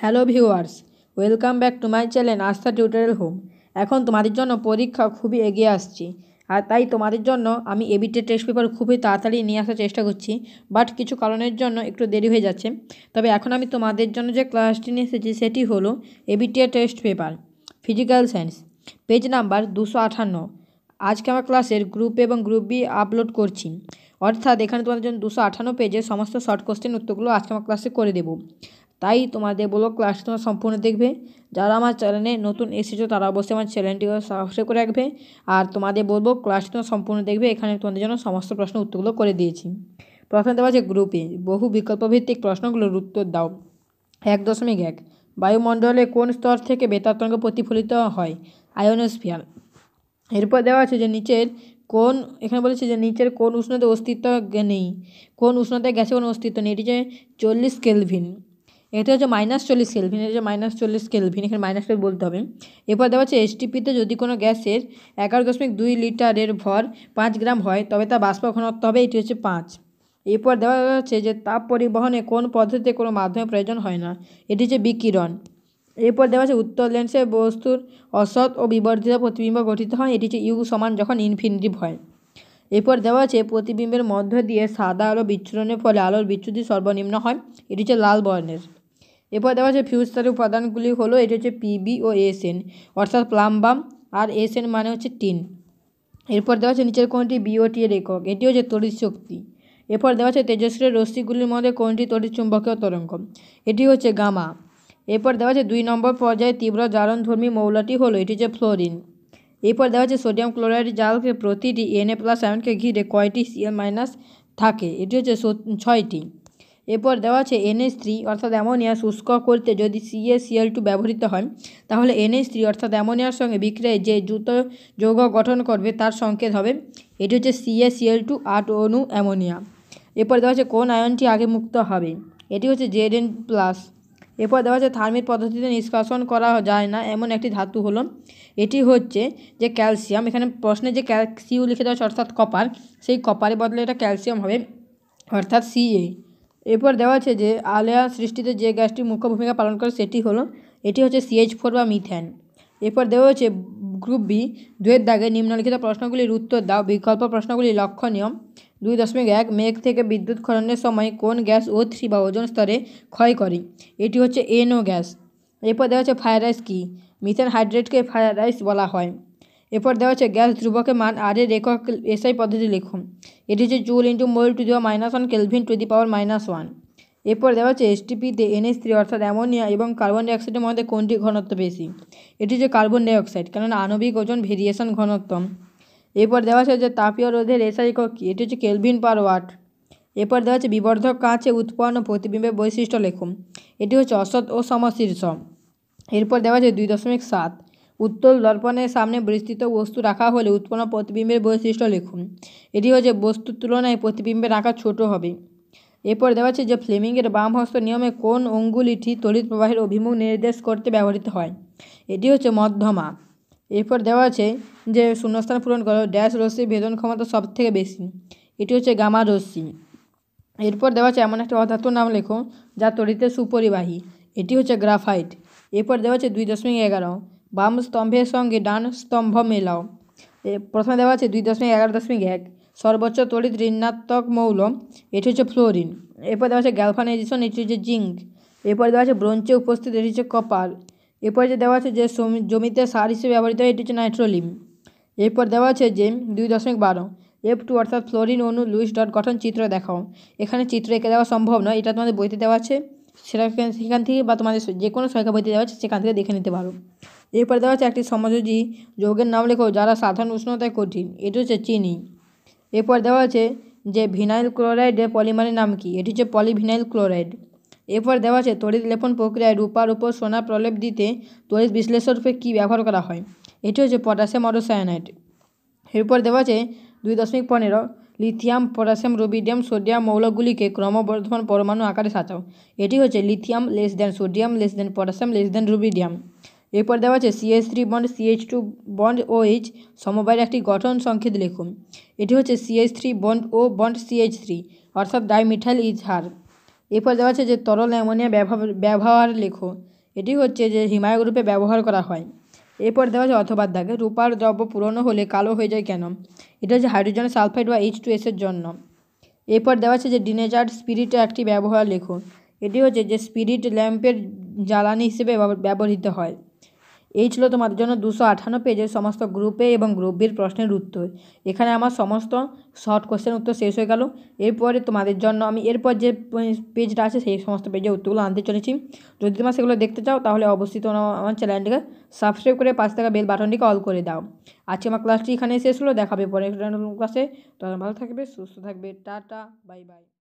hello viewers welcome back to my channel Astha tutorial home এখন তোমাদের জন্য পরীক্ষা খুবই এগিয়ে আসছে আর তাই তোমাদের জন্য আমি এবিটে টেস্ট পেপার খুবই তাড়াতাড়ি নিয়ে আসার চেষ্টা করছি বাট কিছু কারণের জন্য একটু দেরি হয়ে যাচ্ছে তবে এখন আমি তোমাদের জন্য যে ক্লাসটি নিয়ে এসেছি সেটি হলো এবিটে test paper physical science page number দুশো আঠান্ন আজকে আমার ক্লাসের গ্রুপ এবং গ্রুপ বি আপলোড করছি অর্থাৎ এখানে তোমাদের জন্য দুশো আঠান্ন পেজে সমস্ত শর্ট কোশ্চেন উত্তরগুলো আজকে আমার ক্লাসে করে দেবো তাই তোমাদের বলো ক্লাস তোমরা সম্পূর্ণ দেখবে যারা আমার চ্যানেলে নতুন এসেছো তারা অবশ্যই আমার চ্যানেলটিকে সাবস্ক্রাইব করে রাখবে আর তোমাদের বলবো ক্লাস তোমরা সম্পূর্ণ দেখবে এখানে তোমাদের জন্য সমস্ত প্রশ্ন উত্তরগুলো করে দিয়েছি প্রশ্ন দেওয়া আছে গ্রুপে বহু বিকল্পভিত্তিক প্রশ্নগুলোর উত্তর দাও এক দশমিক এক বায়ুমণ্ডলে কোন স্তর থেকে বেতার তরঙ্গ প্রতিফলিত হয় আয়োনোস্ফিয়ার এরপর দেওয়া আছে যে নিচের কোন এখানে বলেছে যে নিচের কোন উষ্ণতা অস্তিত্ব নেই কোন উষ্ণতায় গ্যাসে কোনো অস্তিত্ব নেই এটি যে চল্লিশ কেলভিন এটা হচ্ছে মাইনাস চল্লিশ কেলভিন এটা হচ্ছে মাইনাস চল্লিশ কেলভিন এখানে মাইনাস বলতে হবে এরপর দেওয়া হচ্ছে এসটিপিতে যদি কোনো গ্যাসের এগারো দশমিক দুই লিটারের ভর পাঁচ গ্রাম হয় তবে তা বাষ্প ঘনত্ব হবে এটি হচ্ছে পাঁচ এরপর দেওয়া হচ্ছে যে তাপ পরিবহনে কোন পদ্ধতিতে কোনো মাধ্যমে প্রয়োজন হয় না এটি হচ্ছে বিকিরণ এরপর দেওয়া আছে উত্তর লেন্সে বস্তুর অসৎ ও বিবর্ধিত প্রতিবিম্ব গঠিত হয় এটি হচ্ছে ইউ সমান যখন ইনফিনিটিভ হয় এরপর দেওয়া আছে প্রতিবিম্বের মধ্য দিয়ে সাদা আলো বিচ্ছুরণের ফলে আলোর বিচ্ছুতি সর্বনিম্ন হয় এটি হচ্ছে লাল বর্ণের এরপর দেওয়া হচ্ছে ফিউজতারের উপাদানগুলি হলো এটি হচ্ছে পিবি ও এসএন অর্থাৎ প্লাম্বাম আর এসএন মানে হচ্ছে টিন এরপর দেওয়া হচ্ছে নিচের কোনটি বিওটি এর একক এটি হচ্ছে তড়িৎ শক্তি এরপর দেওয়া হচ্ছে তেজস্ক্রিয় রশ্মিগুলির মধ্যে কোনটি তড়িৎ চুম্বকীয় তরঙ্গ এটি হচ্ছে গামা এরপর দেওয়া হচ্ছে দুই নম্বর পর্যায়ে তীব্র ধর্মী মৌলটি হলো এটি হচ্ছে ফ্লোরিন এরপর দেওয়া হচ্ছে সোডিয়াম ক্লোরাইড জালকে প্রতিটি এনএ প্লাস আয়নকে ঘিরে কয়টি সিএল মাইনাস থাকে এটি হচ্ছে ছয়টি এরপর দেওয়া আছে এনএস থ্রি অর্থাৎ অ্যামোনিয়া শুষ্ক করতে যদি সিএসিএল টু ব্যবহৃত হয় তাহলে এনএস থ্রি অর্থাৎ অ্যামোনিয়ার সঙ্গে বিক্রিয়ায় যে দ্রুত যৌগ গঠন করবে তার সংকেত হবে এটি হচ্ছে সিএসিএল টু আট অনু অ্যামোনিয়া এরপর দেওয়া আছে কোন আয়নটি আগে মুক্ত হবে এটি হচ্ছে জেড এন প্লাস এরপর দেওয়া আছে থার্মিক পদ্ধতিতে নিষ্কাশন করা যায় না এমন একটি ধাতু হলো এটি হচ্ছে যে ক্যালসিয়াম এখানে প্রশ্নে যে সিউ লিখে দেওয়া হচ্ছে অর্থাৎ কপার সেই কপারের বদলে এটা ক্যালসিয়াম হবে অর্থাৎ সিএ এরপর দেওয়া আছে যে আলেয়া সৃষ্টিতে যে গ্যাসটি মুখ্য ভূমিকা পালন করে সেটি হলো এটি হচ্ছে সিএইচ ফোর বা মিথ্যান এরপর দেওয়া হচ্ছে গ্রুপ বি দুয়ের দাগে নিম্নলিখিত প্রশ্নগুলির উত্তর দাও বিকল্প প্রশ্নগুলি লক্ষণীয় দুই দশমিক এক মেঘ থেকে বিদ্যুৎ খরণের সময় কোন গ্যাস ও থ্রি বা ওজন স্তরে ক্ষয় করে এটি হচ্ছে এনও গ্যাস এরপর দেওয়া হচ্ছে ফায়ার রাইস কী মিথেন হাইড্রেটকে ফায়ার রাইস বলা হয় এরপর দেওয়া হচ্ছে গ্যাস ধ্রুবকের মান আর এর একক এসআই পদ্ধতি লিখুন এটি হচ্ছে জুল ইন্টু মোল টু দেওয়া minus one kelvin to the power minus one এরপর দেওয়া হচ্ছে এসটিপিতে এনএস থ্রি অর্থাৎ অ্যামোনিয়া এবং কার্বন ডাইঅক্সাইডের মধ্যে কোনটি ঘনত্ব বেশি এটি হচ্ছে কার্বন ডাইঅক্সাইড কেননা আণবিক ওজন ভেরিয়েশন ঘনত্ব এরপর দেওয়া হচ্ছে যে তাপীয় রোধের এসআই একক কী এটি হচ্ছে কেলভিন পার ওয়াট এরপর দেওয়া হচ্ছে বিবর্ধক কাঁচে উৎপন্ন প্রতিবিম্বের বৈশিষ্ট্য লেখুন এটি হচ্ছে অসৎ ও সমশীর্ষ এরপর দেওয়া হচ্ছে দুই দশমিক সাত উত্তল দর্পণের সামনে বিস্তৃত বস্তু রাখা হলে উৎপন্ন প্রতিবিম্বের বৈশিষ্ট্য লিখুন এটি হচ্ছে বস্তুর তুলনায় প্রতিবিম্বের আকার ছোট হবে এরপর দেওয়া আছে যে ফ্লেমিংয়ের বাম হস্ত নিয়মে কোন অঙ্গুলিটি তড়িৎ প্রবাহের অভিমুখ নির্দেশ করতে ব্যবহৃত হয় এটি হচ্ছে মধ্যমা এরপর দেওয়া আছে যে শূন্যস্থান পূরণ করো ড্যাশ রশ্মির ভেদন ক্ষমতা সব থেকে বেশি এটি হচ্ছে গামা রশ্মি এরপর দেওয়া আছে এমন একটা অধাত্ম নাম লেখো যা তড়িতে সুপরিবাহী এটি হচ্ছে গ্রাফাইট এরপর দেওয়া আছে দুই দশমিক এগারো বাম স্তম্ভের সঙ্গে ডান স্তম্ভ মেলাও প্রথমে দেওয়া আছে দুই দশমিক এগারো দশমিক এক সর্বোচ্চ তড়িৎ ঋণাত্মক মৌল এটি হচ্ছে ফ্লোরিন এরপর দেওয়া আছে গ্যালফানাইজেশন এটি হচ্ছে জিঙ্ক এরপরে দেওয়া আছে ব্রঞ্চে উপস্থিত এটি হচ্ছে কপার এরপরে যে দেওয়া আছে যে জমিতে সার হিসেবে ব্যবহৃত হয় এটি হচ্ছে নাইট্রোলিম এরপর দেওয়া আছে যে দুই দশমিক বারো এফ টু অর্থাৎ ফ্লোরিন অনু লুইস ডট গঠন চিত্র দেখাও এখানে চিত্র এঁকে দেওয়া সম্ভব নয় এটা তোমাদের বইতে দেওয়া আছে সেটা সেখান থেকে বা তোমাদের যে কোনো সহায়িকা বইতে দেওয়া আছে সেখান থেকে দেখে নিতে পারো এরপর দেওয়া আছে একটি সমযোজী যৌগের নাম লেখো যারা সাধারণ উষ্ণতায় কঠিন এটি হচ্ছে চিনি এরপর দেওয়া আছে যে ভিনাইল ক্লোরাইডের পলিমারের নাম কি এটি হচ্ছে পলিভিনাইল ক্লোরাইড এরপর দেওয়া আছে তড়িৎ লেপন প্রক্রিয়ায় রূপার উপর সোনা প্রলেপ দিতে তড়িৎ বিশ্লেষণ রূপে কী ব্যবহার করা হয় এটি হচ্ছে পটাশিয়াম অরোসায়নাইড এরপর দেওয়া আছে দুই দশমিক পনেরো লিথিয়াম পটাশিয়াম রুবিডিয়াম সোডিয়াম মৌলগুলিকে ক্রমবর্ধমান পরমাণু আকারে সাজাও এটি হচ্ছে lithium less than sodium less than potassium less than rubidium এরপর দেওয়া আছে CS three bond CH two bond O H সমবায়ের একটি গঠন সংকেত লিখুন এটি হচ্ছে CH three bond O bond CH three অর্থাৎ ডাইমিঠাইল হার এরপর দেওয়া আছে যে তরল অ্যামোনিয়া ব্যবহার ব্যবহার লেখো এটি হচ্ছে যে হিমায়ক রূপে ব্যবহার করা হয় এরপর দেওয়া আছে অথবা দাগে রূপার দ্রব্য পুরনো হলে কালো হয়ে যায় কেন এটা হচ্ছে হাইড্রোজেন সালফাইড বা এইচ টু এসের জন্য এরপর দেওয়া আছে যে ডিনেচার্ড স্পিরিটের একটি ব্যবহার লেখো এটি হচ্ছে যে স্পিরিট ল্যাম্পের জ্বালানি হিসেবে ব্যবহৃত হয় এই ছিল তোমাদের জন্য দুশো আঠান্ন পেজের সমস্ত গ্রুপ এ এবং গ্রুপ বির প্রশ্নের উত্তর এখানে আমার সমস্ত শর্ট কোশ্চেন উত্তর শেষ হয়ে গেল এরপরে তোমাদের জন্য আমি এরপর যে পেজটা আছে সেই সমস্ত পেজের উত্তরগুলো আনতে চলেছি যদি তোমরা সেগুলো দেখতে চাও তাহলে অবশ্যই তোমরা আমার চ্যানেলটিকে সাবস্ক্রাইব করে পাশে থাকা বেল বাটনটিকে অল করে দাও আজকে আমার ক্লাসটি এখানে শেষ হলো দেখাবে পরে ক্লাসে তোমরা ভালো থাকবে সুস্থ থাকবে টাটা বাই বাই